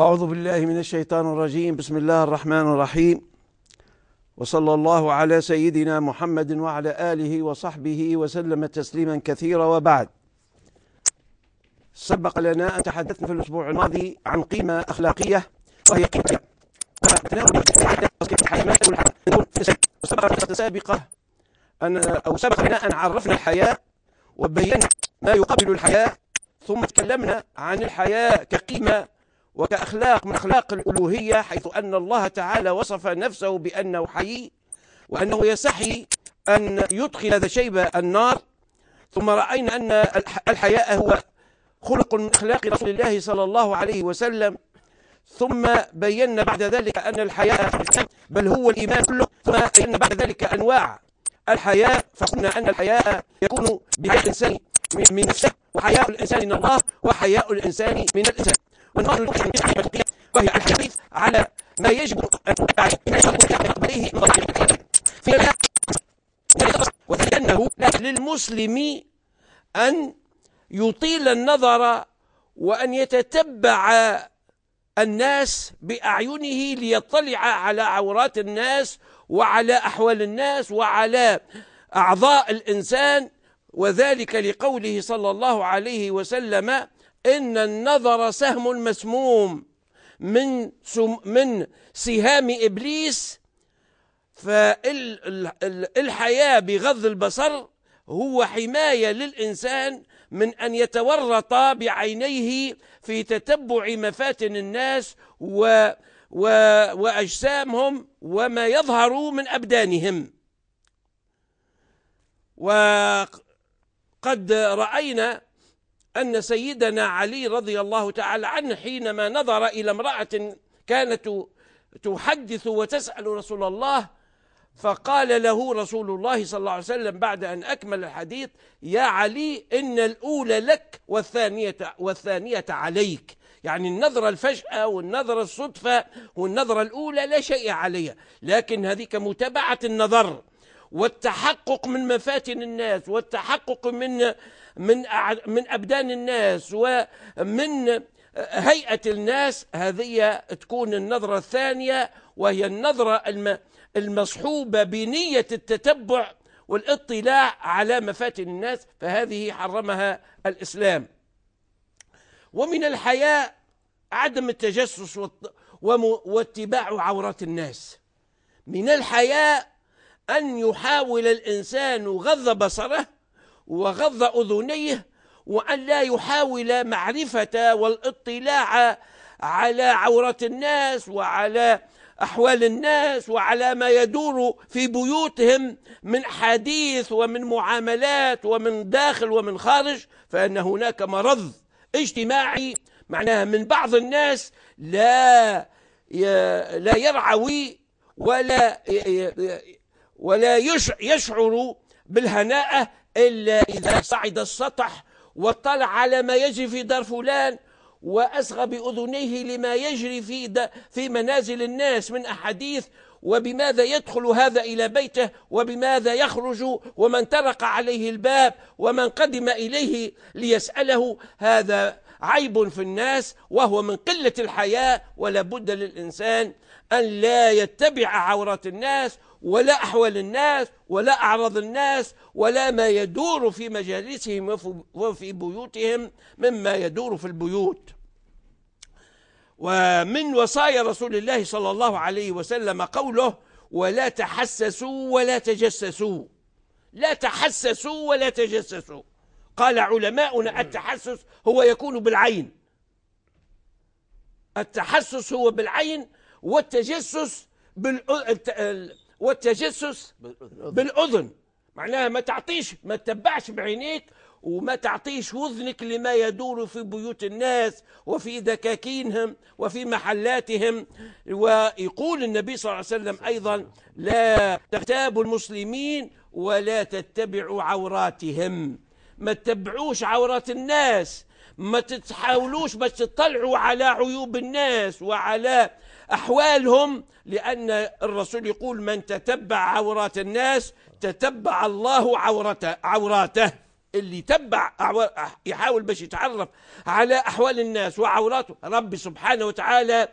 أعوذ بالله من الشيطان الرجيم بسم الله الرحمن الرحيم وصلى الله على سيدنا محمد وعلى آله وصحبه وسلم تسليما كثيرا وبعد سبق لنا أن تحدثنا في الأسبوع الماضي عن قيمة أخلاقية وهي قيمة سبق سابقة أن أو سبق لنا أن عرفنا الحياة وبينا ما يقابل الحياة ثم تكلمنا عن الحياة كقيمة وكأخلاق من أخلاق الألوهية حيث أن الله تعالى وصف نفسه بأنه حي وأنه يستحي أن يدخل هذا الشيب النار ثم رأينا أن الحياء هو خلق من أخلاق رسول الله صلى الله عليه وسلم ثم بينا بعد ذلك أن الحياء بل هو الإيمان كله ثم بينا بعد ذلك أنواع الحياء فقلنا أن الحياء يكون بحياء الإنسان من نفسه وحياء الإنسان من الله وحياء الإنسان من الإنسان والنظر المبتدع مش عن وهي الحديث على ما يجب أن تتبع من عشر عليه في وذلك أنه للمسلم أن يطيل النظر وأن يتتبع الناس بأعينه ليطلع على عورات الناس وعلى أحوال الناس وعلى أعضاء الإنسان وذلك لقوله صلى الله عليه وسلم إن النظر سهم مسموم من سم من سهام إبليس فالحياة بغض البصر هو حماية للإنسان من أن يتورط بعينيه في تتبع مفاتن الناس و و وأجسامهم وما يظهر من أبدانهم وقد رأينا أن سيدنا علي رضي الله تعالى عنه حينما نظر إلى امرأة كانت تحدث وتسأل رسول الله فقال له رسول الله صلى الله عليه وسلم بعد أن أكمل الحديث يا علي إن الأولى لك والثانية, والثانية عليك يعني النظرة الفجأة والنظرة الصدفة والنظرة الأولى لا شيء عليها لكن هذيك متابعة النظر والتحقق من مفاتن الناس والتحقق من من من أبدان الناس ومن هيئة الناس هذه تكون النظرة الثانية وهي النظرة المصحوبة بنية التتبع والاطلاع على مفاتن الناس فهذه حرمها الإسلام ومن الحياء عدم التجسس واتباع عورات الناس من الحياء أن يحاول الإنسان غض بصره وغض أذنيه وأن لا يحاول معرفة والاطلاع على عورة الناس وعلى أحوال الناس وعلى ما يدور في بيوتهم من حديث ومن معاملات ومن داخل ومن خارج فأن هناك مرض اجتماعي معناها من بعض الناس لا لا يرعوي ولا ولا يشعر بالهناءة إلا إذا صعد السطح واطلع على ما يجري في دار فلان وأصغى بأذنيه لما يجري في, في منازل الناس من أحاديث وبماذا يدخل هذا إلى بيته وبماذا يخرج ومن طرق عليه الباب ومن قدم إليه ليسأله هذا عيب في الناس وهو من قلة الحياة ولا بد للإنسان أن لا يتبع عورات الناس ولا أحول الناس ولا أعرض الناس ولا ما يدور في مجالسهم وفي بيوتهم مما يدور في البيوت ومن وصايا رسول الله صلى الله عليه وسلم قوله ولا تحسسوا ولا تجسسوا لا تحسسوا ولا تجسسوا قال علماؤنا التحسس هو يكون بالعين التحسس هو بالعين والتجسس بالأ... والتجسس بالأذن معناها ما تعطيش ما تتبعش بعينيك وما تعطيش وذنك لما يدور في بيوت الناس وفي دكاكينهم وفي محلاتهم ويقول النبي صلى الله عليه وسلم أيضا لا تغتابوا المسلمين ولا تتبعوا عوراتهم ما تتبعوش عورات الناس ما تتحاولوش باش تطلعوا على عيوب الناس وعلى أحوالهم لأن الرسول يقول من تتبع عورات الناس تتبع الله عورته, عوراته اللي تبع يحاول باش يتعرف على أحوال الناس وعوراته ربي سبحانه وتعالى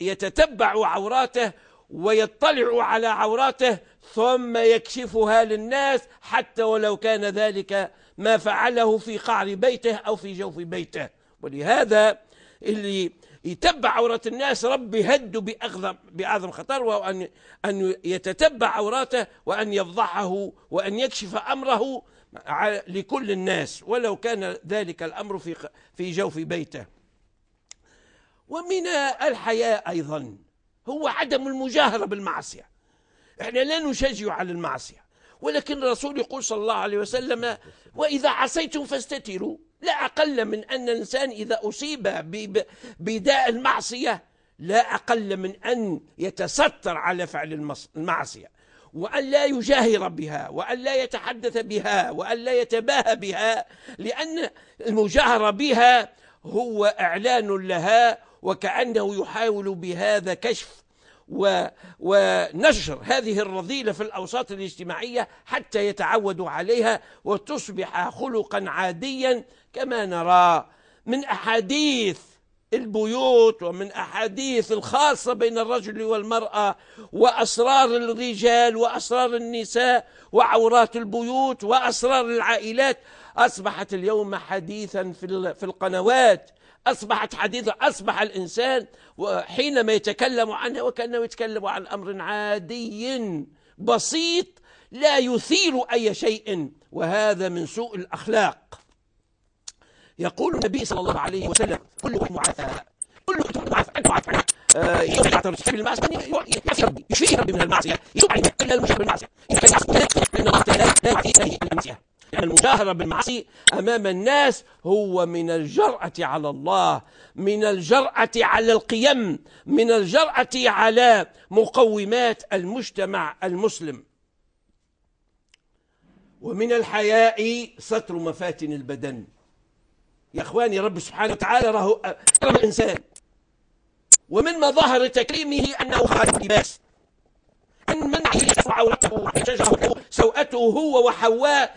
يتتبع عوراته ويطلع على عوراته ثم يكشفها للناس حتى ولو كان ذلك ما فعله في قعر بيته أو في جوف بيته ولهذا اللي يتبع عورات الناس رب يهده بأعظم بأعظم خطر وهو أن أن يتتبع عوراته وأن يفضحه وأن يكشف أمره لكل الناس ولو كان ذلك الأمر في في جوف بيته ومن الحياء أيضا هو عدم المجاهرة بالمعصية احنا لا نشجع على المعصية ولكن الرسول يقول صلى الله عليه وسلم وإذا عصيتم فاستتروا لا أقل من أن الإنسان إذا أصيب بداء المعصية لا أقل من أن يتستر على فعل المعصية وأن لا يجاهر بها وأن لا يتحدث بها وأن لا يتباهى بها لأن المجاهرة بها هو إعلان لها وكأنه يحاول بهذا كشف و ونشر هذه الرذيلة في الأوساط الاجتماعية حتى يتعودوا عليها وتصبح خلقا عاديا كما نرى من أحاديث البيوت ومن أحاديث الخاصة بين الرجل والمرأة وأسرار الرجال وأسرار النساء وعورات البيوت وأسرار العائلات أصبحت اليوم حديثا في القنوات أصبحت حديثا أصبح الإنسان حينما يتكلم عنها وكأنه يتكلم عن أمر عادي بسيط لا يثير أي شيء وهذا من سوء الأخلاق يقول النبي صلى الله عليه وسلم كلكم معافى كلكم معافى انت معافى آه، يوم يعترض تحمل المعصيه يعفي ربي يشفيه ربي من المعصيه يتوب عليها الا المشرك بالمعصيه اذا كان يعصي المعصيه لا يعفي المعصيه لأن يعني المجاهرة بالمعصية أمام الناس هو من الجرأة على الله من الجرأة على القيم من الجرأة على مقومات المجتمع المسلم ومن الحياء ستر مفاتن البدن يا اخواني رب سبحانه وتعالى راهو اكرم آه، الانسان ومن مظاهر تكريمه انه خالق اللباس ان منعه شفع عورته وحججه سوءته هو وحواء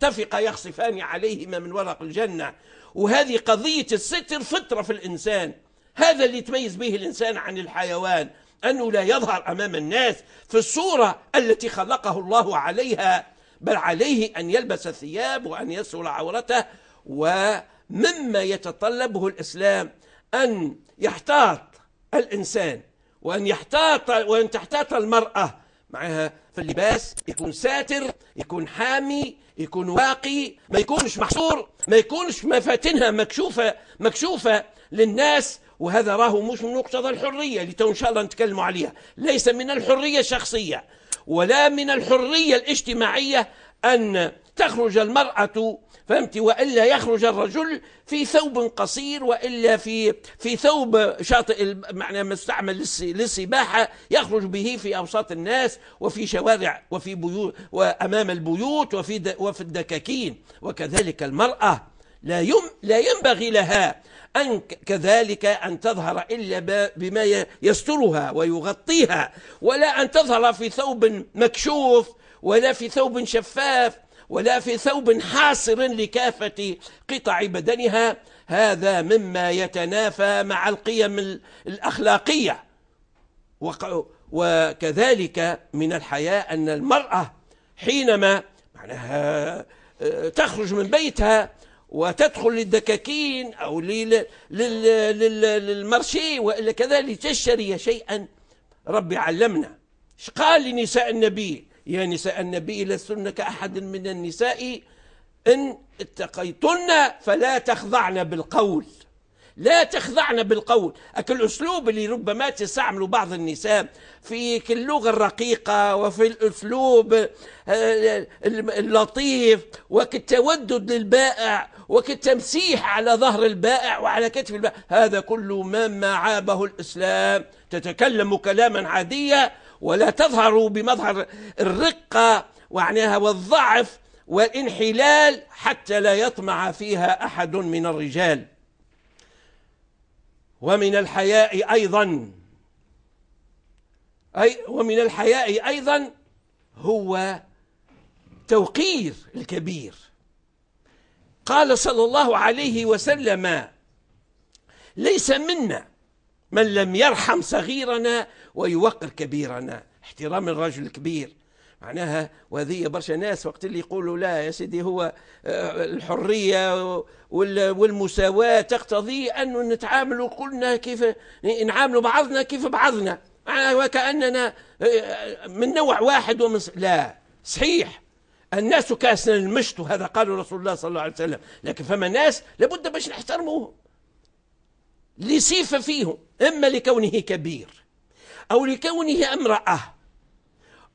تفق يخصفان عليهما من ورق الجنه وهذه قضيه الستر فطره في الانسان هذا اللي تميز به الانسان عن الحيوان انه لا يظهر امام الناس في الصوره التي خلقه الله عليها بل عليه ان يلبس الثياب وان يستر عورته و مما يتطلبه الإسلام أن يحتاط الإنسان وأن يحتاط وأن تحتاط المرأة معها في اللباس يكون ساتر يكون حامي يكون واقي ما يكونش محصور ما يكونش مفاتنها مكشوفة مكشوفة للناس وهذا راهو مش من مقتضى الحرية اللي تو إن شاء الله نتكلموا عليها ليس من الحرية الشخصية ولا من الحرية الاجتماعية أن تخرج المرأة فهمت وإلا يخرج الرجل في ثوب قصير وإلا في في ثوب شاطئ معنى مستعمل للسباحة يخرج به في أوساط الناس وفي شوارع وفي بيوت وأمام البيوت وفي وفي الدكاكين وكذلك المرأة لا يم لا ينبغي لها أن كذلك أن تظهر إلا بما يسترها ويغطيها ولا أن تظهر في ثوب مكشوف ولا في ثوب شفاف ولا في ثوب حاصر لكافة قطع بدنها هذا مما يتنافى مع القيم الأخلاقية وكذلك من الحياة أن المرأة حينما معناها آه، تخرج من بيتها وتدخل للدكاكين أو للمرشي وإلا كذلك تشتري شيئا ربي علمنا قال لنساء النبي يا نساء النبي لستن كأحد من النساء إن اتقيتن فلا تخضعن بالقول لا تخضعن بالقول الأسلوب اللي ربما تستعمله بعض النساء في اللغة الرقيقة وفي الأسلوب آه، اللطيف وكالتودد للبائع وكالتمسيح على ظهر البائع وعلى كتف البائع هذا كله مما عابه الإسلام تتكلم كلاما عاديا ولا تظهروا بمظهر الرقة وعناها والضعف والانحلال حتى لا يطمع فيها أحد من الرجال ومن الحياء أيضا أي ومن الحياء أيضا هو توقير الكبير قال صلى الله عليه وسلم ليس منا من لم يرحم صغيرنا ويوقر كبيرنا احترام الرجل الكبير معناها وهذه برشا ناس وقت اللي يقولوا لا يا سيدي هو آه، الحرية والمساواة تقتضي أن نتعامل كلنا كيف نعامل بعضنا كيف بعضنا وكأننا آه، من نوع واحد ومن لا صحيح الناس كاسن المشت وهذا قالوا رسول الله صلى الله عليه وسلم لكن فما ناس لابد باش نحترموهم لصفة فيهم إما لكونه كبير أو لكونه امرأة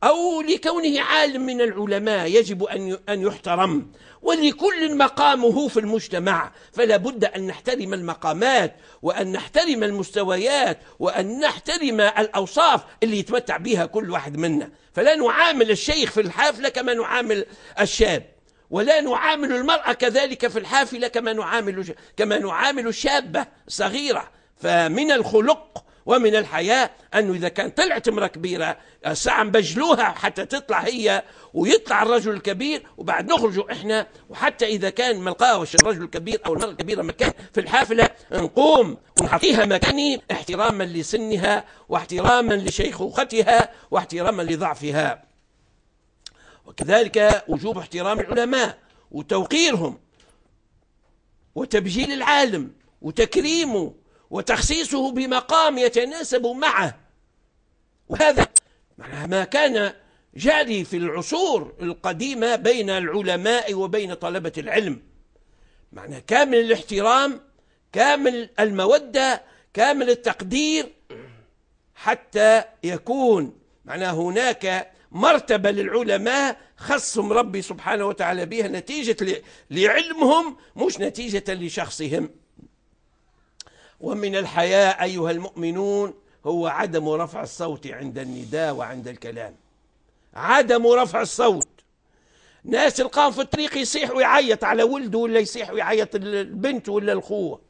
أو لكونه عالم من العلماء يجب أن أن يحترم ولكل مقامه في المجتمع فلا بد أن نحترم المقامات وأن نحترم المستويات وأن نحترم الأوصاف اللي يتمتع بها كل واحد منا فلا نعامل الشيخ في الحافلة كما نعامل الشاب ولا نعامل المرأة كذلك في الحافلة كما نعامل كما نعامل شابة صغيرة فمن الخلق ومن الحياة أنه إذا كان طلعت امرأة كبيرة ساعة بجلوها حتى تطلع هي ويطلع الرجل الكبير وبعد نخرجوا إحنا وحتى إذا كان ملقاوش الرجل الكبير أو المرأة الكبيرة مكان في الحافلة نقوم ونعطيها مكاني احتراما لسنها واحتراما لشيخوختها واحتراما لضعفها وكذلك وجوب احترام العلماء وتوقيرهم وتبجيل العالم وتكريمه وتخصيصه بمقام يتناسب معه وهذا ما كان جاري في العصور القديمة بين العلماء وبين طلبة العلم معنى كامل الاحترام كامل المودة كامل التقدير حتى يكون معنى هناك مرتبة للعلماء خصهم ربي سبحانه وتعالى بها نتيجة لعلمهم مش نتيجة لشخصهم ومن الحياء أيها المؤمنون هو عدم رفع الصوت عند النداء وعند الكلام عدم رفع الصوت ناس تلقاهم في الطريق يصيح ويعيط على ولده ولا يصيح ويعيط البنت ولا الخوه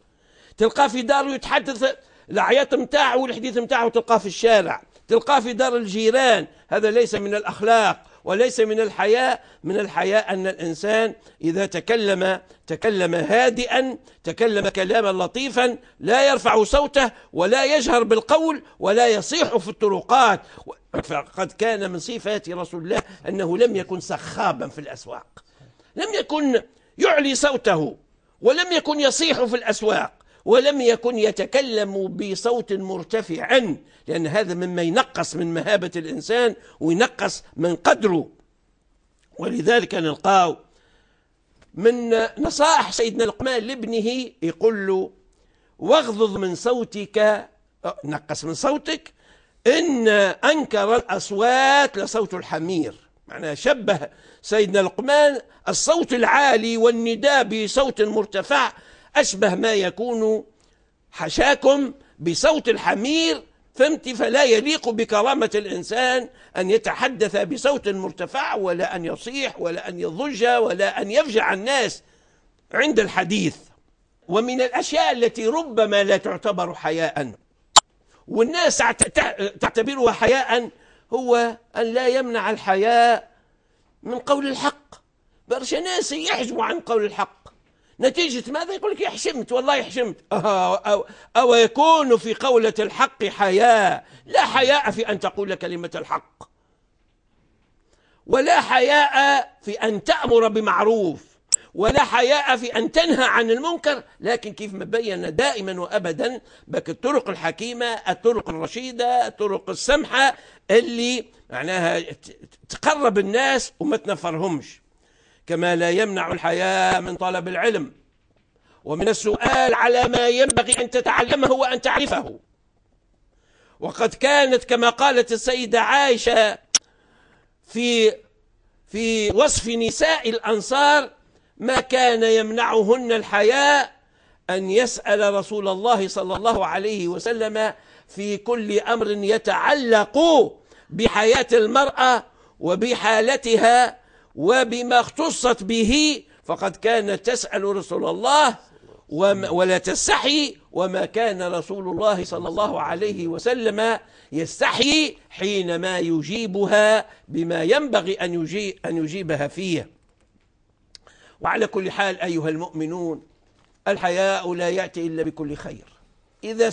تلقاه في داره يتحدث العياط نتاعه والحديث نتاعه تلقاه في الشارع تلقاه في دار الجيران هذا ليس من الأخلاق وليس من الحياء من الحياء أن الإنسان إذا تكلم تكلم هادئا تكلم كلاما لطيفا لا يرفع صوته ولا يجهر بالقول ولا يصيح في الطرقات فقد كان من صفات رسول الله أنه لم يكن سخابا في الأسواق لم يكن يعلي صوته ولم يكن يصيح في الأسواق ولم يكن يتكلم بصوت مرتفعا لأن هذا مما ينقص من مهابة الإنسان وينقص من قدره ولذلك نلقاه من نصائح سيدنا لقمان لابنه يقول له واغضض من صوتك نقص من صوتك إن أنكر الأصوات لصوت الحمير معناها شبه سيدنا لقمان الصوت العالي والنداء بصوت مرتفع أشبه ما يكون حشاكم بصوت الحمير فهمت فلا يليق بكرامة الإنسان أن يتحدث بصوت مرتفع ولا أن يصيح ولا أن يضج ولا أن يفجع الناس عند الحديث ومن الأشياء التي ربما لا تعتبر حياء والناس تعتبرها حياء هو أن لا يمنع الحياء من قول الحق برشا ناس يحجبوا عن قول الحق نتيجة ماذا يقول لك حشمت والله حشمت أو, أو, أو يكون في قولة الحق حياء لا حياء في أن تقول كلمة الحق ولا حياء في أن تأمر بمعروف ولا حياء في أن تنهى عن المنكر لكن كيف ما دائما وأبدا بك الطرق الحكيمة الطرق الرشيدة الطرق السمحة اللي معناها تقرب الناس وما تنفرهمش كما لا يمنع الحياء من طلب العلم ومن السؤال على ما ينبغي أن تتعلمه وأن تعرفه وقد كانت كما قالت السيدة عائشة في في وصف نساء الأنصار ما كان يمنعهن الحياء أن يسأل رسول الله صلى الله عليه وسلم في كل أمر يتعلق بحياة المرأة وبحالتها وبما اختصت به فقد كانت تسأل رسول الله ولا تستحي وما كان رسول الله صلى الله عليه وسلم يستحي حينما يجيبها بما ينبغي أن, يجي أن يجيبها فيه وعلى كل حال أيها المؤمنون الحياء لا يأتي إلا بكل خير إذا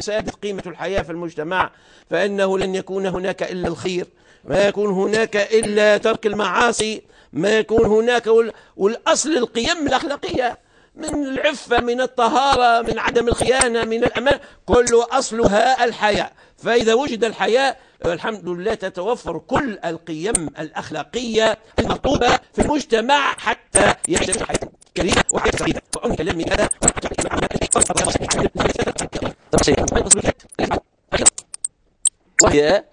سادت قيمة الحياة في المجتمع فإنه لن يكون هناك إلا الخير ما يكون هناك إلا ترك المعاصي ما يكون هناك والأصل القيم الأخلاقية من العفة من الطهارة من عدم الخيانة من الأمان كل أصلها الحياة فإذا وجد الحياة الحمد لله تتوفر كل القيم الأخلاقية المطلوبة في المجتمع حتى يعيش حياته كريمة وحياة سعيدة هذا وهي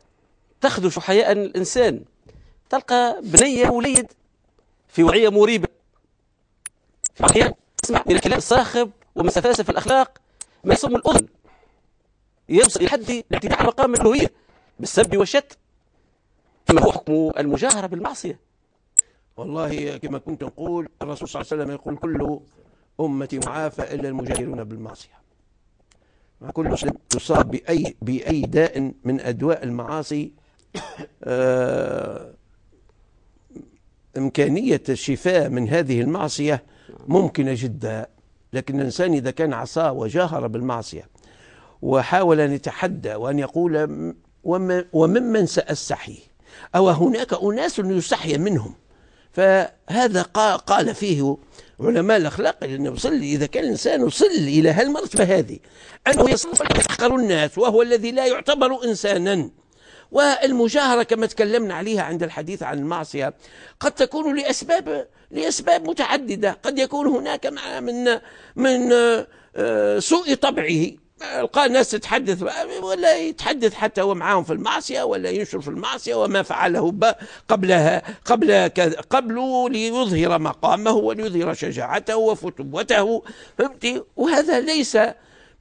تخدش حياء الإنسان تلقى بنية وليد في وعية مريبة أحيانا تسمع إلى كلام ومن سفاسف الأخلاق ما يصم الأذن يوصل إلى حد الاعتداء على مقام الألوهية بالسب والشتم كما هو حكم المجاهرة بالمعصية والله كما كنت نقول الرسول صلى الله عليه وسلم يقول كل أمتي معافى إلا المجاهرون بالمعصية كل مسلم يصاب بأي, بأي داء من أدواء المعاصي آه إمكانية الشفاء من هذه المعصية ممكنة جدا لكن الإنسان إذا كان عصى وجاهر بالمعصية وحاول أن يتحدى وأن يقول وممن سأستحي أو هناك أناس يستحي منهم فهذا قال فيه علماء الاخلاق انه يصل اذا كان الانسان وصل الى هالمرتبه هذه انه يسخر الناس وهو الذي لا يعتبر انسانا والمجاهره كما تكلمنا عليها عند الحديث عن المعصيه قد تكون لاسباب لاسباب متعدده قد يكون هناك من من آه، سوء طبعه القى الناس تتحدث ولا يتحدث حتى هو معاهم في المعصيه ولا ينشر في المعصيه وما فعله قبلها قبل قبله ليظهر مقامه وليظهر شجاعته وفتوته فهمتي وهذا ليس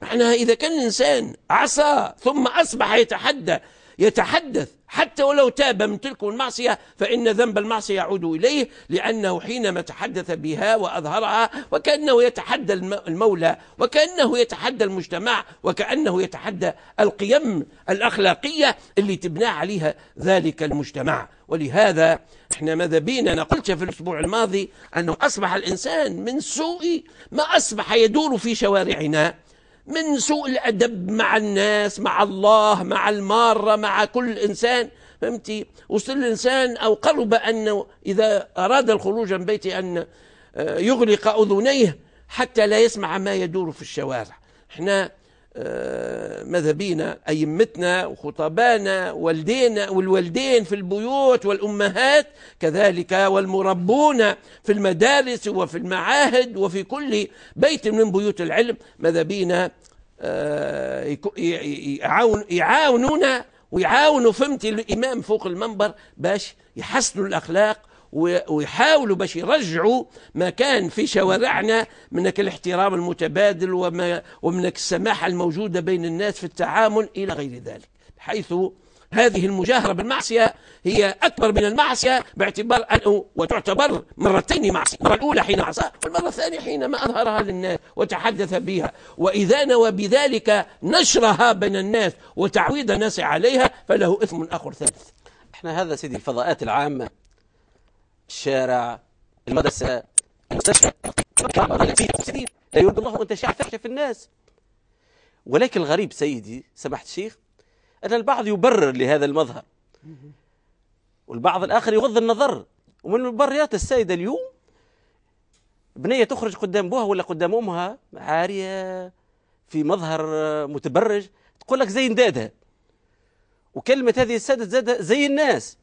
معناها اذا كان الانسان عصى ثم اصبح يتحدى يتحدث حتى ولو تاب من تلك المعصية فإن ذنب المعصية يعود إليه لأنه حينما تحدث بها وأظهرها وكأنه يتحدى المولى وكأنه يتحدى المجتمع وكأنه يتحدى القيم الأخلاقية اللي تبنى عليها ذلك المجتمع ولهذا احنا ماذا بينا انا قلت في الاسبوع الماضي انه اصبح الانسان من سوء ما اصبح يدور في شوارعنا من سوء الأدب مع الناس مع الله مع المارة مع كل إنسان فهمتي وصل الإنسان أو قرب أنه إذا أراد الخروج من بيته أن آه، يغلق أذنيه حتى لا يسمع ما يدور في الشوارع احنا مذهبينا أئمتنا وخطبانا والدينا والوالدين في البيوت والأمهات كذلك والمربون في المدارس وفي المعاهد وفي كل بيت من بيوت العلم مذهبينا آه، يعاونونا ويعاونوا فهمت الإمام فوق المنبر باش يحسنوا الأخلاق ويحاولوا باش يرجعوا ما كان في شوارعنا منك الاحترام المتبادل وما ومنك السماحة الموجودة بين الناس في التعامل إلى غير ذلك حيث هذه المجاهرة بالمعصية هي أكبر من المعصية باعتبار أنه وتعتبر مرتين معصية المرة الأولى حين عصاه والمرة الثانية حينما أظهرها للناس وتحدث بها وإذا نوى بذلك نشرها بين الناس وتعويض الناس عليها فله إثم آخر ثالث احنا هذا سيدي الفضاءات العامة الشارع المدرسة المستشفى لا يرد الله أن تشاع فحشة في الناس ولكن الغريب سيدي سمحت الشيخ أن البعض يبرر لهذا المظهر والبعض الآخر يغض النظر ومن المبررات السيدة اليوم بنية تخرج قدام بوها ولا قدام أمها عارية في مظهر متبرج تقول لك زي دادها وكلمة هذه السادة زي الناس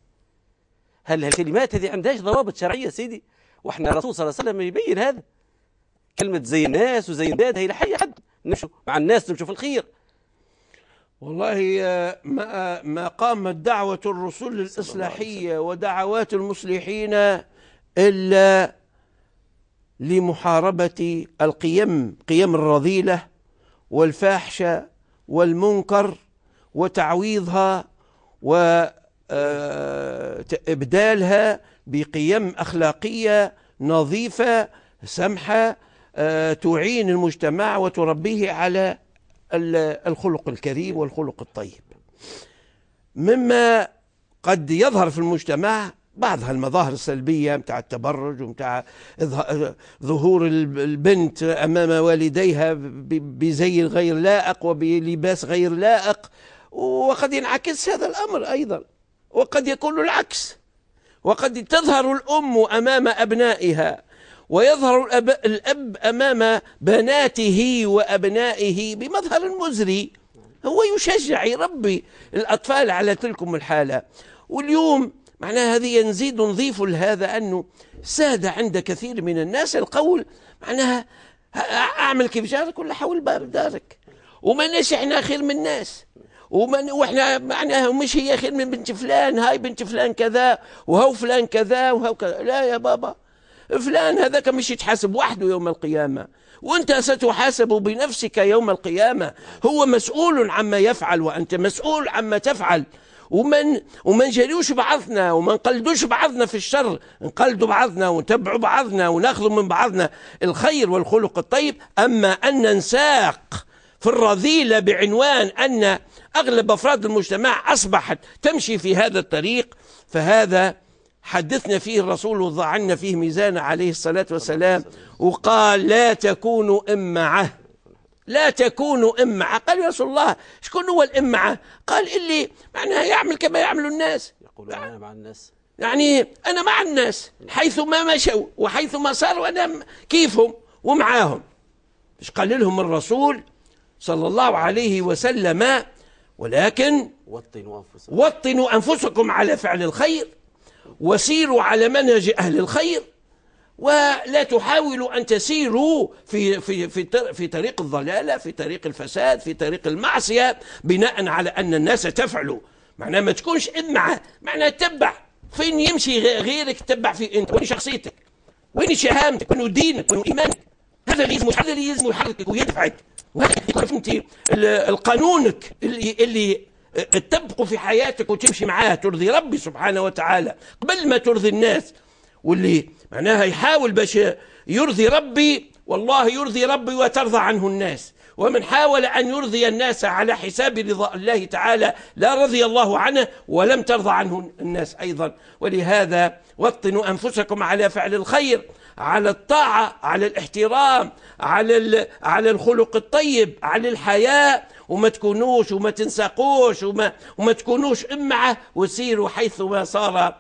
هل هالكلمات هذه عندهاش ضوابط شرعية سيدي وإحنا الرسول صلى الله عليه وسلم يبين هذا كلمة زي الناس وزي البلاد هي لحي حد نمشوا مع الناس نمشوا في الخير والله آه، ما آه، ما قامت دعوة الرسل الإصلاحية ودعوات المصلحين إلا لمحاربة القيم قيم الرذيلة والفاحشة والمنكر وتعويضها و آه، إبدالها بقيم أخلاقية نظيفة سمحة آه، تعين المجتمع وتربيه على الخلق الكريم والخلق الطيب مما قد يظهر في المجتمع بعض المظاهر السلبية متاع التبرج ومتاع ظهور البنت أمام والديها بزي غير لائق وبلباس غير لائق وقد ينعكس هذا الأمر أيضا وقد يكون العكس وقد تظهر الأم أمام أبنائها ويظهر الأب, الأب أمام بناته وأبنائه بمظهر مزري هو يشجع يربي الأطفال على تلكم الحالة واليوم معناها هذه نزيد نضيف لهذا أنه ساد عند كثير من الناس القول معناها أعمل كيف جارك ولا حول باب دارك وما احنا خير من الناس ومن واحنا معناها مش هي خير من بنت فلان هاي بنت فلان كذا وهو فلان كذا وهو كذا لا يا بابا فلان هذاك مش يتحاسب وحده يوم القيامة وانت ستحاسب بنفسك يوم القيامة هو مسؤول عما يفعل وانت مسؤول عما تفعل ومن ومن جريوش بعضنا ومن قلدوش بعضنا في الشر نقلدوا بعضنا ونتبعوا بعضنا وناخذوا من بعضنا الخير والخلق الطيب اما ان ننساق في الرذيلة بعنوان أن أغلب أفراد المجتمع أصبحت تمشي في هذا الطريق فهذا حدثنا فيه الرسول وضع عنا فيه ميزان عليه الصلاة والسلام وقال لا تكونوا إمعة لا تكونوا إمعة قال يا رسول الله شكون هو الإمعة قال اللي معناها يعمل كما يعمل الناس يقول أنا مع الناس يعني أنا مع الناس حيث ما مشوا وحيث ما صاروا أنا كيفهم ومعاهم مش قال لهم الرسول صلى الله عليه وسلم ولكن وطنوا أنفسكم, وطنوا أنفسكم على فعل الخير وسيروا على منهج أهل الخير ولا تحاولوا أن تسيروا في في في في طريق الضلالة في طريق الفساد في طريق المعصية بناء على أن الناس تفعلوا معناها ما تكونش إدمعة معناها تبع فين يمشي غيرك تبع في أنت وين شخصيتك وين شهامتك وين دينك وين إيمانك هذا اللي يزمو هذا اللي يزمو يحركك ويدفعك انت القانونك اللي, اللي آه، تبقوا في حياتك وتمشي معاه ترضي ربي سبحانه وتعالى قبل ما ترضي الناس واللي معناها يحاول باش يرضي ربي والله يرضي ربي وترضى عنه الناس ومن حاول أن يرضي الناس على حساب رضا الله تعالى لا رضي الله عنه ولم ترضى عنه الناس أيضا ولهذا وطنوا أنفسكم على فعل الخير على الطاعة على الاحترام على على الخلق الطيب على الحياء وما تكونوش وما تنساقوش وما وما تكونوش امعة وسيروا حيث ما صار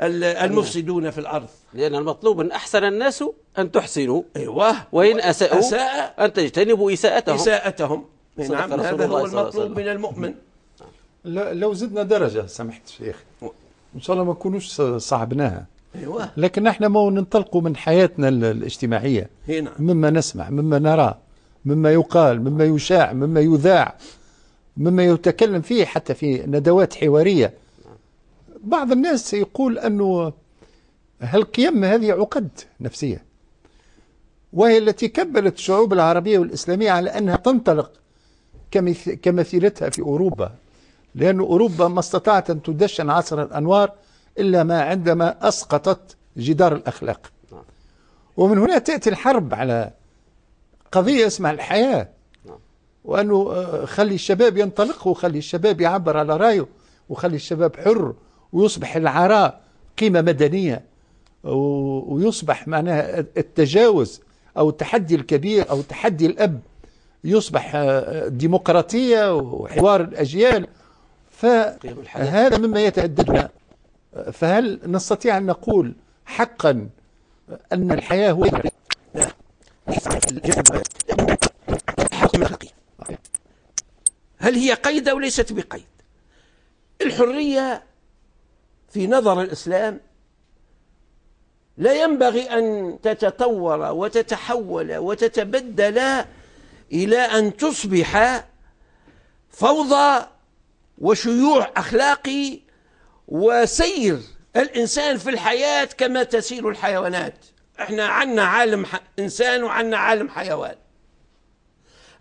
المفسدون في الأرض لأن المطلوب أن أحسن الناس أن تحسنوا أيوة وإن أساءوا أساء أن تجتنبوا إساءتهم إساءتهم نعم هذا هو المطلوب من المؤمن لو زدنا درجة سمحت شيخ إن شاء الله ما نكونوش صعبناها أيوة. لكن احنا ما ننطلقوا من حياتنا الاجتماعية هنا. نعم. مما نسمع مما نرى مما يقال مما يشاع مما يذاع مما يتكلم فيه حتى في ندوات حوارية بعض الناس يقول أنه هالقيم هذه عقد نفسية وهي التي كبلت الشعوب العربية والإسلامية على أنها تنطلق كمثيلتها في أوروبا لأن أوروبا ما استطاعت أن تدشن عصر الأنوار إلا ما عندما أسقطت جدار الأخلاق نعم. ومن هنا تأتي الحرب على قضية اسمها الحياة نعم. وأنه آه، خلي الشباب ينطلق وخلي الشباب يعبر على رأيه وخلي الشباب حر ويصبح العراء قيمة مدنية ويصبح معناها التجاوز أو التحدي الكبير أو تحدي الأب يصبح آه، ديمقراطية وحوار الأجيال فهذا مما يتعددنا فهل نستطيع أن نقول حقا أن الحياة هو هل هي قيد أو ليست بقيد الحرية في نظر الإسلام لا ينبغي أن تتطور وتتحول وتتبدل إلى أن تصبح فوضى وشيوع أخلاقي وسير الإنسان في الحياة كما تسير الحيوانات احنا عنا عالم ح... إنسان وعنا عالم حيوان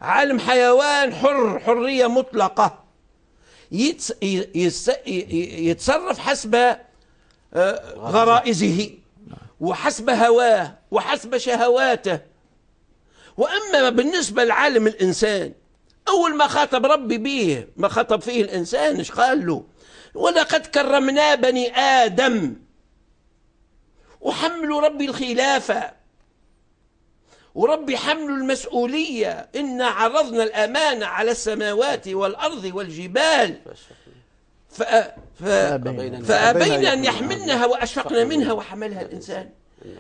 عالم حيوان حر حرية مطلقة يتس... يتصرف حسب آه، غرائزه وحسب هواه وحسب شهواته وأما بالنسبة لعالم الإنسان أول ما خاطب ربي به ما خاطب فيه الإنسان إيش قال له ولقد كرمنا بني آدم وحملوا ربي الخلافة وربي حملوا المسؤولية إنا عرضنا الأمانة على السماوات والأرض والجبال فأبينا أن يحملنها وأشفقنا منها وحملها الإنسان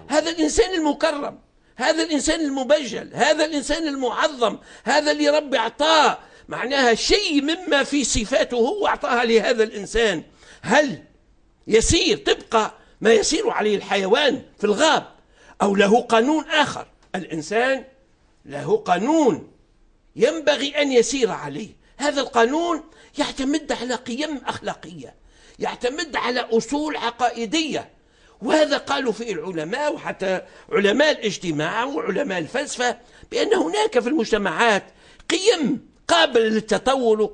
هذا الإنسان المكرم هذا الإنسان المبجل هذا الإنسان المعظم هذا اللي ربي أعطاه معناها شيء مما في صفاته هو أعطاها لهذا الإنسان هل يسير طبق ما يسير عليه الحيوان في الغاب أو له قانون آخر الإنسان له قانون ينبغي أن يسير عليه هذا القانون يعتمد على قيم أخلاقية يعتمد على أصول عقائدية وهذا قالوا فيه العلماء وحتى علماء الاجتماع وعلماء الفلسفة بأن هناك في المجتمعات قيم قابل للتطور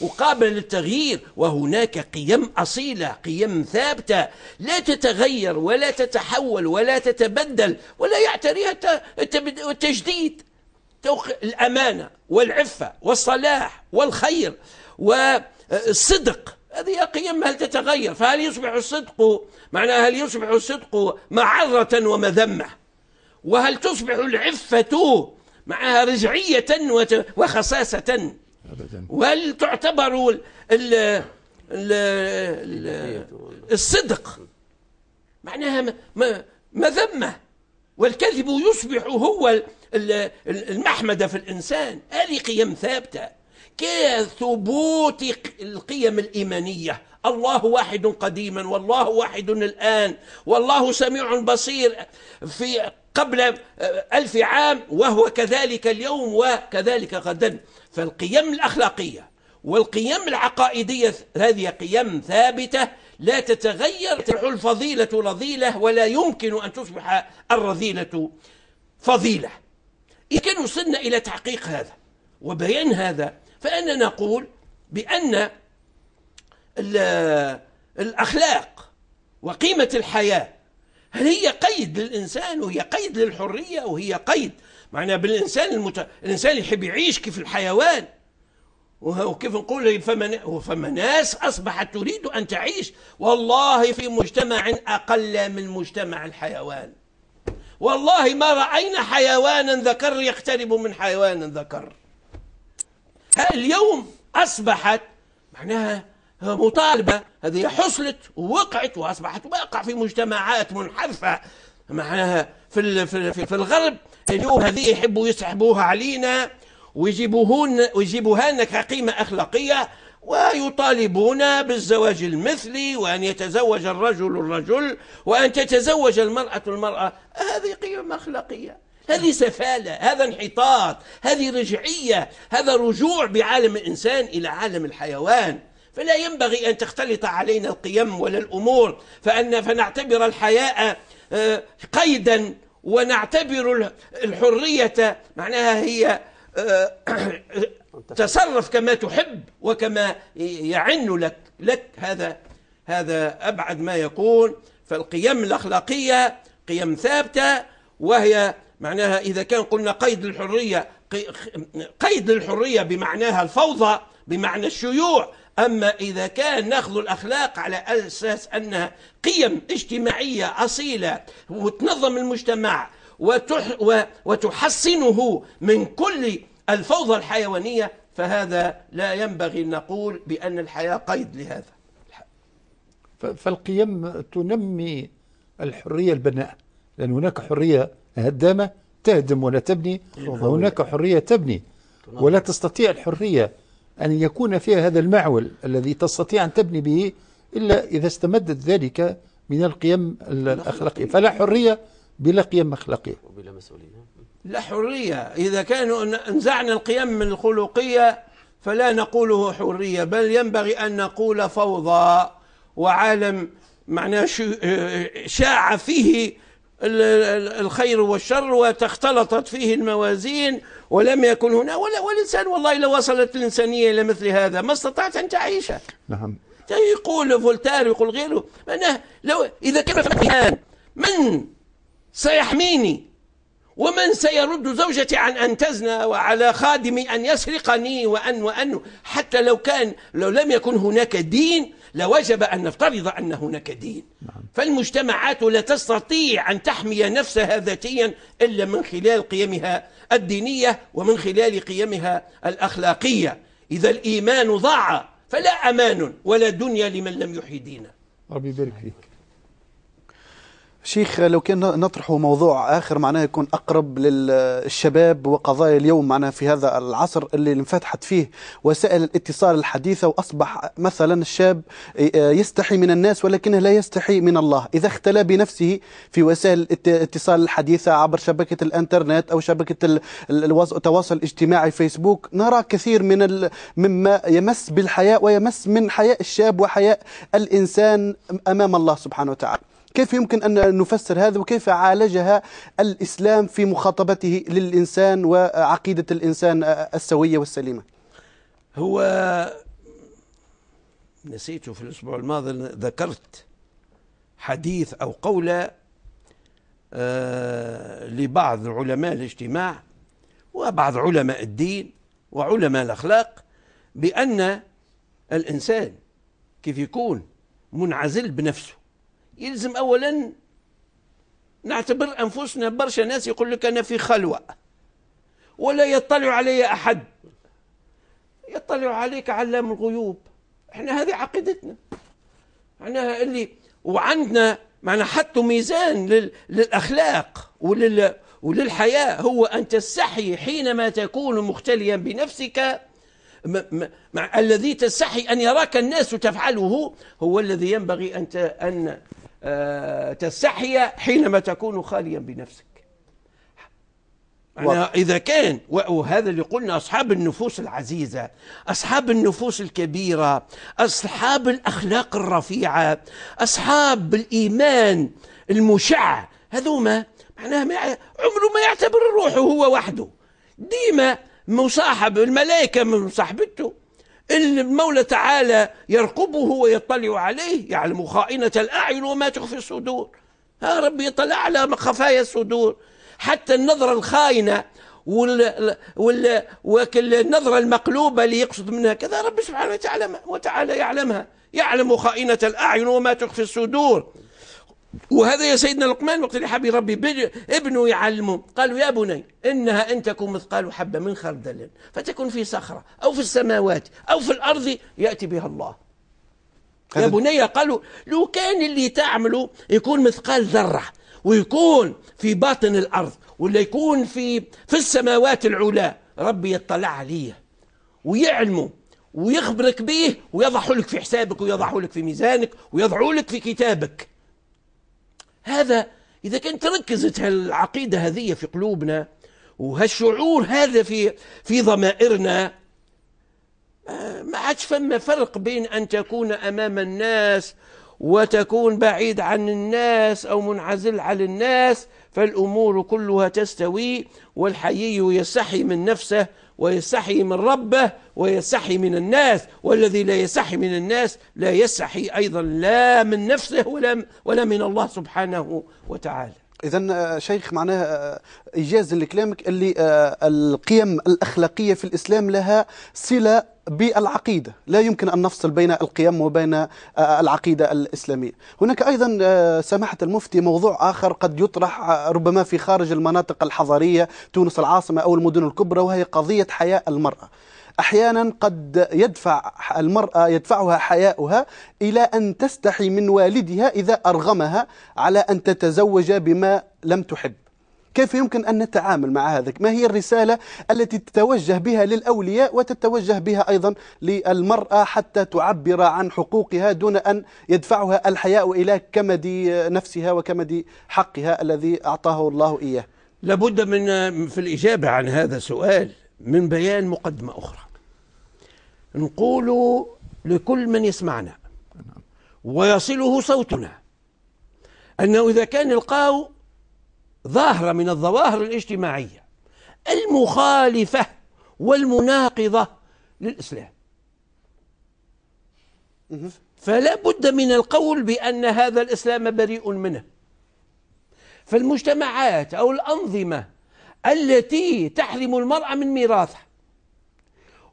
وقابل للتغيير وهناك قيم أصيلة قيم ثابتة لا تتغير ولا تتحول ولا تتبدل ولا يعتريها التجديد الأمانة والعفة والصلاح والخير والصدق هذه قيم هل تتغير فهل يصبح الصدق معناها هل يصبح الصدق معرة ومذمة وهل تصبح العفة معها رجعية وخصاصة أبدا وهل تعتبر الـ الـ الـ الصدق معناها مذمة والكذب يصبح هو المحمد في الإنسان هذه قيم ثابتة كثبوت القيم الإيمانية الله واحد قديما والله واحد الآن والله سميع بصير في قبل آه، ألف عام وهو كذلك اليوم وكذلك غدا فالقيم الأخلاقية والقيم العقائدية هذه قيم ثابتة لا تتغير تصبح الفضيلة رذيلة ولا يمكن أن تصبح الرذيلة فضيلة إذا كان وصلنا إلى تحقيق هذا وبيان هذا فأنا نقول بأن الأخلاق وقيمة الحياة هل هي قيد للإنسان وهي قيد للحرية وهي قيد معناها بالإنسان المت... الإنسان يحب يعيش كيف الحيوان وكيف نقول فما فما ناس اصبحت تريد ان تعيش والله في مجتمع اقل من مجتمع الحيوان والله ما راينا حيوانا ذكر يقترب من حيوان ذكر اليوم أصبحت معناها مطالبة هذه حصلت ووقعت وأصبحت واقع في مجتمعات منحرفة معناها في في في الغرب اليوم هذه يحبوا يسحبوها علينا ويجيبوهن ويجيبوها لنا كقيمة أخلاقية ويطالبون بالزواج المثلي وأن يتزوج الرجل الرجل وأن تتزوج المرأة المرأة هذه قيم أخلاقية هذه سفالة هذا انحطاط هذه رجعية هذا رجوع بعالم الإنسان إلى عالم الحيوان فلا ينبغي أن تختلط علينا القيم ولا الأمور فأن فنعتبر الحياء آه، قيدا ونعتبر الحرية معناها هي آه، تصرف كما تحب وكما يعن لك لك هذا هذا أبعد ما يكون فالقيم الأخلاقية قيم ثابتة وهي معناها إذا كان قلنا قيد الحرية قيد الحرية بمعناها الفوضى بمعنى الشيوع أما إذا كان ناخذ الأخلاق على أساس أنها قيم اجتماعية أصيلة وتنظم المجتمع وتح وتحصنه من كل الفوضى الحيوانية فهذا لا ينبغي أن نقول بأن الحياة قيد لهذا فالقيم تنمي الحرية البناء لأن هناك حرية هدامة تهدم ولا تبني وهناك حرية تبني ولا تستطيع الحرية أن يكون فيها هذا المعول الذي تستطيع أن تبني به إلا إذا استمدت ذلك من القيم الأخلاقية فلا حرية بلا قيم أخلاقية وبلا مسؤولية لا حرية إذا كانوا انزعنا القيم من الخلقية فلا نقوله حرية بل ينبغي أن نقول فوضى وعالم معناه آه، آه، شاع فيه الخير والشر وتختلطت فيه الموازين ولم يكن هنا ولا والإنسان والله لو وصلت الإنسانية إلى مثل هذا ما استطاعت أن تعيش نعم يقول فولتير يقول غيره أنا لو إذا كان الآن من سيحميني ومن سيرد زوجتي عن أن تزنى وعلى خادمي أن يسرقني وأن وأن حتى لو كان لو لم يكن هناك دين لوجب أن نفترض أن هناك دين نعم. فالمجتمعات لا تستطيع أن تحمي نفسها ذاتيا إلا من خلال قيمها الدينية ومن خلال قيمها الأخلاقية إذا الإيمان ضاع فلا أمان ولا دنيا لمن لم يحيي دينه ربي يبارك فيك شيخ لو كان نطرح موضوع آخر معناه يكون أقرب للشباب وقضايا اليوم معناه في هذا العصر اللي انفتحت فيه وسائل الاتصال الحديثة وأصبح مثلا الشاب يستحي من الناس ولكنه لا يستحي من الله إذا اختلى بنفسه في وسائل الاتصال الحديثة عبر شبكة الإنترنت أو شبكة التواصل الاجتماعي فيسبوك نرى كثير من مما يمس بالحياء ويمس من حياء الشاب وحياء الإنسان أمام الله سبحانه وتعالى كيف يمكن أن نفسر هذا وكيف عالجها الإسلام في مخاطبته للإنسان وعقيدة الإنسان السوية والسليمة هو نسيت في الأسبوع الماضي ذكرت حديث أو قولة آه، لبعض علماء الاجتماع وبعض علماء الدين وعلماء الأخلاق بأن الإنسان كيف يكون منعزل بنفسه يلزم أولا نعتبر أنفسنا برشا ناس يقول لك أنا في خلوة ولا يطلع علي أحد يطلع عليك علام الغيوب احنا هذه عقيدتنا احنا اللي وعندنا معنا حطوا ميزان لل... للأخلاق ولل... وللحياة هو أن تستحي حينما تكون مختليا بنفسك م... م... مع الذي تستحي أن يراك الناس تفعله هو الذي ينبغي أن, ت... أن آه، تستحي حينما تكون خاليا بنفسك أنا إذا كان وهذا اللي قلنا أصحاب النفوس العزيزة أصحاب النفوس الكبيرة أصحاب الأخلاق الرفيعة أصحاب الإيمان المشع هذوما معناها ما عمره ما يعتبر روحه هو وحده ديما مصاحب الملائكة من صاحبته إن المولى تعالى يرقبه ويطلع عليه يعلم خائنة الأعين وما تخفي الصدور ها ربي يطلع على خفايا الصدور حتى النظرة الخائنة وال وال والنظرة المقلوبة اللي يقصد منها كذا ربي سبحانه وتعالى وتعالى يعلمها يعلم خائنة الأعين وما تخفي الصدور وهذا يا سيدنا لقمان وقت اللي حبي ربي ابنه يعلمه قالوا يا بني إنها إن تكون مثقال حبة من خردل فتكون في صخرة أو في السماوات أو في الأرض يأتي بها الله يا بني قالوا لو كان اللي تعمله يكون مثقال ذرة ويكون في باطن الأرض ولا يكون في في السماوات العلى ربي يطلع عليه ويعلمه ويخبرك به ويضعه لك في حسابك ويضعه لك في ميزانك ويضعه لك في كتابك هذا إذا كانت ركزت هالعقيدة هذه في قلوبنا وهالشعور هذا في في ضمائرنا آه، ما عادش فما فرق بين أن تكون أمام الناس وتكون بعيد عن الناس أو منعزل عن الناس فالأمور كلها تستوي والحيي يستحي من نفسه ويستحي من ربه ويستحي من الناس والذي لا يستحي من الناس لا يستحي أيضا لا من نفسه ولا, ولا من الله سبحانه وتعالى إذا آه، شيخ معناها آه، إيجاز لكلامك اللي آه، القيم الأخلاقية في الإسلام لها صلة بالعقيدة لا يمكن أن نفصل بين القيم وبين آه، العقيدة الإسلامية هناك أيضا آه، سماحة المفتي موضوع آخر قد يطرح آه، ربما في خارج المناطق الحضرية تونس العاصمة أو المدن الكبرى وهي قضية حياء المرأة احيانا قد يدفع المراه يدفعها حياؤها الى ان تستحي من والدها اذا ارغمها على ان تتزوج بما لم تحب كيف يمكن أن نتعامل مع هذا ما هي الرسالة التي تتوجه بها للأولياء وتتوجه بها أيضا للمرأة حتى تعبر عن حقوقها دون أن يدفعها الحياء إلى كمد نفسها وكمد حقها الذي أعطاه الله إياه لابد من في الإجابة عن هذا السؤال من بيان مقدمة أخرى نقول لكل من يسمعنا ويصله صوتنا أنه إذا كان القاو ظاهرة من الظواهر الاجتماعية المخالفة والمناقضة للإسلام فلا بد من القول بأن هذا الإسلام بريء منه فالمجتمعات أو الأنظمة التي تحرم المرأة من ميراثها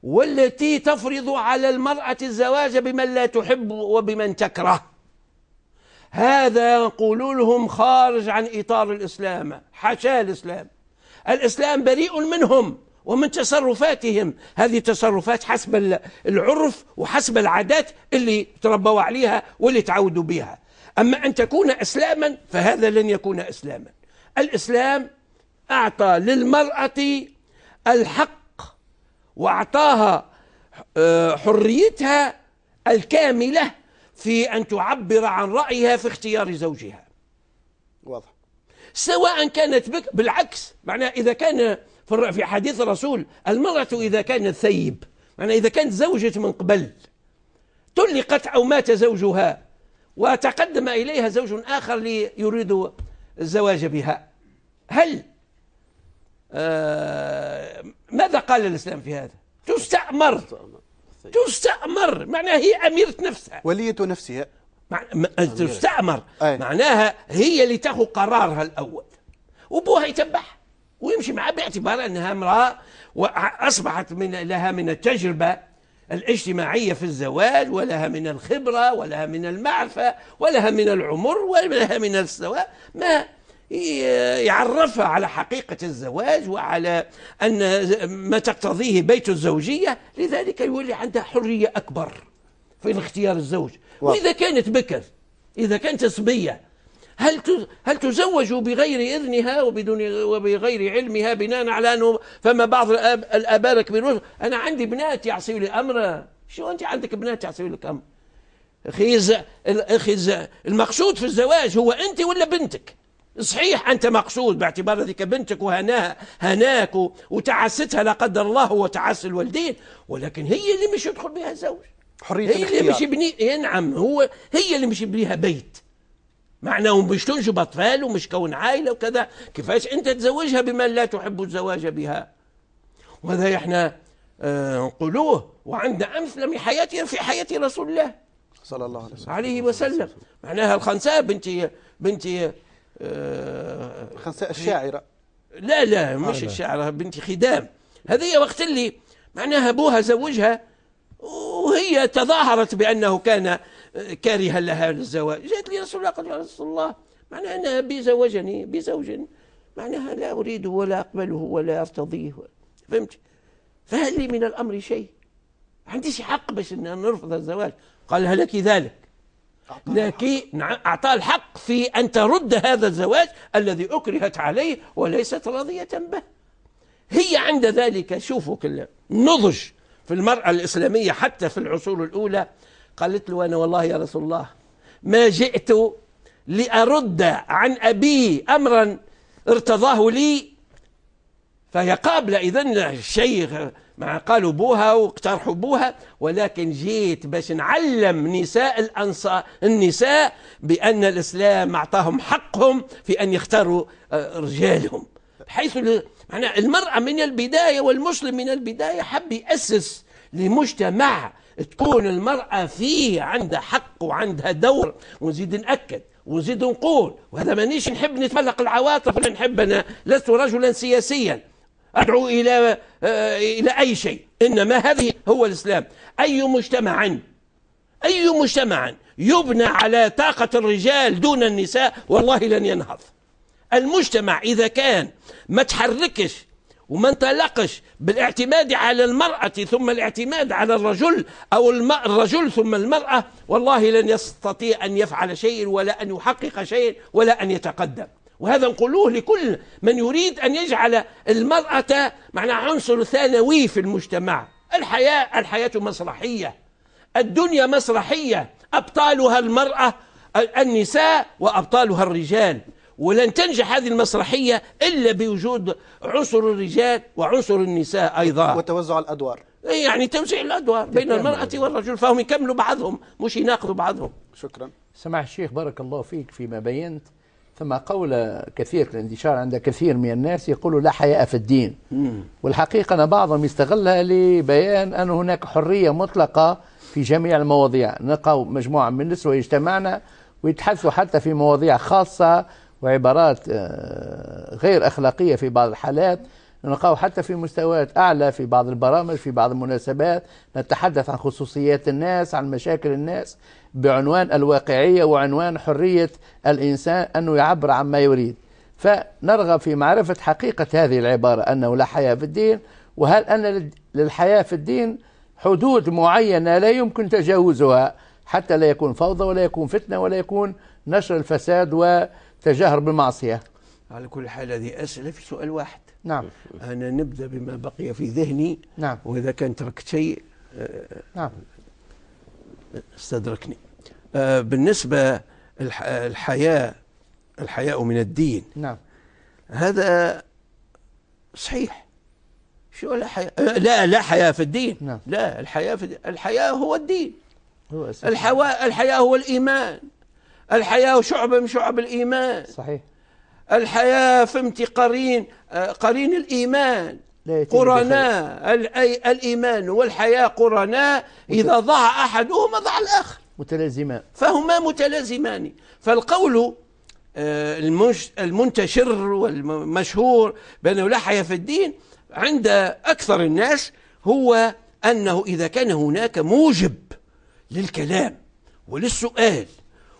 والتي تفرض على المرأة الزواج بمن لا تحب وبمن تكره هذا يقول لهم خارج عن إطار الإسلام حشا الإسلام الإسلام بريء منهم ومن تصرفاتهم هذه تصرفات حسب العرف وحسب العادات اللي تربوا عليها واللي تعودوا بها أما أن تكون إسلاما فهذا لن يكون إسلاما الإسلام أعطى للمرأة الحق وأعطاها آه، حريتها الكاملة في أن تعبر عن رأيها في اختيار زوجها واضح سواء كانت بك بالعكس معناه إذا كان في حديث الرسول المرأة إذا كانت ثيب معناه إذا كانت زوجة من قبل طلقت أو مات زوجها وتقدم إليها زوج آخر ليريد الزواج بها هل آه ماذا قال الإسلام في هذا تستأمر تستأمر معناها هي أميرة نفسها ولية نفسها مع... تستأمر أي. معناها هي اللي تاخذ قرارها الأول وبوها يتبعها ويمشي معها باعتبار أنها امرأة وأصبحت من لها من التجربة الاجتماعية في الزواج ولها من الخبرة ولها من المعرفة ولها من العمر ولها من السواء ما يعرفها على حقيقة الزواج وعلى أن ما تقتضيه بيت الزوجية لذلك يولي عندها حرية أكبر في اختيار الزوج وإذا كانت بكر إذا كانت صبية هل هل تزوج بغير اذنها وبدون وبغير علمها بناء على انه فما بعض الآب الاباء كبيرون انا عندي بنات يعصي لي امره شو انت عندك بنات يعصي لك امر اخي المقصود في الزواج هو انت ولا بنتك صحيح أنت مقصود باعتبار هذيك بنتك وهناها هناك وتعستها لا قدر الله وتعس الوالدين ولكن هي اللي مش يدخل بها الزوج حرية هي اللي مش يبني نعم هو هي اللي مش يبنيها بيت معناه مش تنجب أطفال ومش كون عائلة وكذا كيفاش أنت تزوجها بمن لا تحب الزواج بها وهذا احنا آه نقولوه وعندنا أمثلة من حياتي في حياة رسول الله صلى الله عليه وسلم, عليه وسلم. معناها الخنساء بنتي بنتي خاصة الشاعرة لا لا مش الشاعرة بنتي خدام هذه وقت اللي معناها أبوها زوجها وهي تظاهرت بأنه كان آه، كارها لها الزواج جاءت لي رسول الله قال يا رسول الله معناها أنا أبي زوجني بزوج معناها لا أريده ولا أقبله ولا أرتضيه فهمت فهل لي من الأمر شيء عنديش حق باش نرفض الزواج قال لك ذلك لكن نعم، أعطاه الحق في أن ترد هذا الزواج الذي أكرهت عليه وليست راضية به هي عند ذلك شوفوا نضج في المرأة الإسلامية حتى في العصور الأولى قالت له أنا والله يا رسول الله ما جئت لأرد عن أبي أمرا ارتضاه لي فهي قابلة إذن الشيخ مع قالوا بوها واقترحوا بوها ولكن جيت باش نعلم نساء الأنصار النساء بأن الإسلام أعطاهم حقهم في أن يختاروا آه، رجالهم حيث معناها المرأة من البداية والمسلم من البداية حب يأسس لمجتمع تكون المرأة فيه عندها حق وعندها دور ونزيد نأكد ونزيد نقول وهذا مانيش نحب نتفلق العواطف ولا نحب أنا لست رجلا سياسيا أدعو إلى آه، إلى أي شيء إنما هذه هو الإسلام أي مجتمع أي مجتمع يبنى على طاقة الرجال دون النساء والله لن ينهض المجتمع إذا كان ما تحركش وما انطلقش بالاعتماد على المرأة ثم الاعتماد على الرجل أو الرجل ثم المرأة والله لن يستطيع أن يفعل شيء ولا أن يحقق شيء ولا أن يتقدم وهذا نقولوه لكل من يريد أن يجعل المرأة معنى عنصر ثانوي في المجتمع الحياة الحياة مسرحية الدنيا مسرحية أبطالها المرأة النساء وأبطالها الرجال ولن تنجح هذه المسرحية إلا بوجود عنصر الرجال وعنصر النساء أيضا وتوزع الأدوار يعني توزيع الأدوار بين المرأة والرجل فهم يكملوا بعضهم مش يناقضوا بعضهم شكرا سمع الشيخ بارك الله فيك فيما بينت ثم قول كثير الانتشار عند كثير من الناس يقولوا لا حياء في الدين والحقيقة أن بعضهم يستغلها لبيان أن هناك حرية مطلقة في جميع المواضيع نلقى مجموعة من النسوة يجتمعنا ويتحدثوا حتى في مواضيع خاصة وعبارات آه، غير أخلاقية في بعض الحالات نلقاه حتى في مستويات أعلى في بعض البرامج في بعض المناسبات نتحدث عن خصوصيات الناس عن مشاكل الناس بعنوان الواقعية وعنوان حرية الإنسان أنه يعبر عما يريد فنرغب في معرفة حقيقة هذه العبارة أنه لا حياة في الدين وهل أن للحياة في الدين حدود معينة لا يمكن تجاوزها حتى لا يكون فوضى ولا يكون فتنة ولا يكون نشر الفساد وتجاهر بالمعصية على كل حال هذه أسئلة في سؤال واحد نعم أنا نبدأ بما بقي في ذهني نعم وإذا كان تركت شيء آه، نعم استدركني آه، بالنسبة الحياء الحياء من الدين نعم هذا صحيح شو لا حياء آه، لا لا حياء في الدين نعم. لا الحياء في الدين. الحياء هو الدين هو الحواء الحياء هو الإيمان الحياء شعبة من شعب الإيمان صحيح الحياء في قرين آه، قرين الإيمان قرناء الإيمان والحياة قرناء إذا ضاع أحدهما ضاع الآخر متلازمان فهما متلازمان فالقول آه، المنتشر والمشهور بأنه لا حياة في الدين عند أكثر الناس هو أنه إذا كان هناك موجب للكلام وللسؤال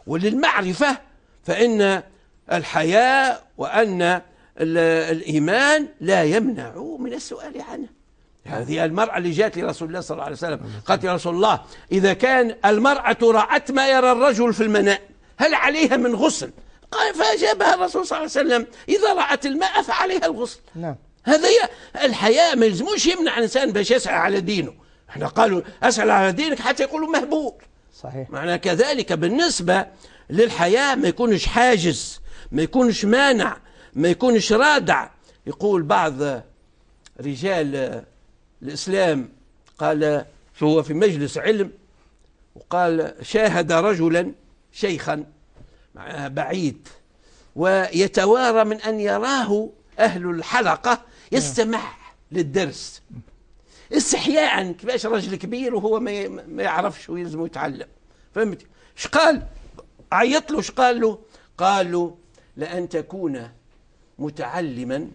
وللمعرفة فإن الحياة وأن الإيمان لا يمنع من السؤال عنه هذه المرأة اللي جاءت لرسول الله صلى الله عليه وسلم نعم. قالت يا رسول الله إذا كان المرأة رأت ما يرى الرجل في المنام هل عليها من غسل قال فأجابها الرسول صلى الله عليه وسلم إذا رأت الماء فعليها الغسل نعم هذا الحياة ما يلزموش يمنع الإنسان باش يسعى على دينه احنا قالوا أسأل على دينك حتى يقولوا مهبول صحيح معنى كذلك بالنسبة للحياة ما يكونش حاجز ما يكونش مانع ما يكونش رادع يقول بعض رجال الإسلام قال هو في مجلس علم وقال شاهد رجلا شيخا بعيد ويتوارى من أن يراه أهل الحلقة يستمع للدرس استحياء كيفاش رجل كبير وهو ما يعرفش ويلزم يتعلم فهمت ايش قال عيط له ايش قال له قال له لأن تكون متعلما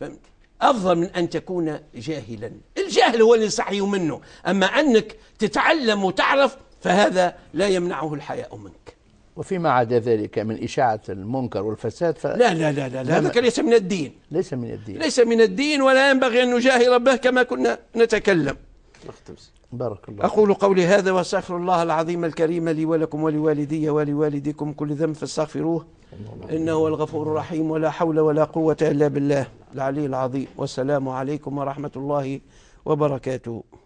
فهمت افضل من ان تكون جاهلا الجهل هو اللي صحي منه اما انك تتعلم وتعرف فهذا لا يمنعه الحياء منك وفيما عدا ذلك من إشاعة المنكر والفساد ف... لا لا لا لا, لا هذا نعم. ليس من الدين ليس من الدين ليس من الدين ولا ينبغي أن نجاهر به كما كنا نتكلم بارك الله أقول قولي هذا وأستغفر الله العظيم الكريم لي ولكم ولوالدي ولوالديكم كل ذنب فاستغفروه إنه هو الغفور الرحيم ولا حول ولا قوة إلا بالله العلي العظيم والسلام عليكم ورحمة الله وبركاته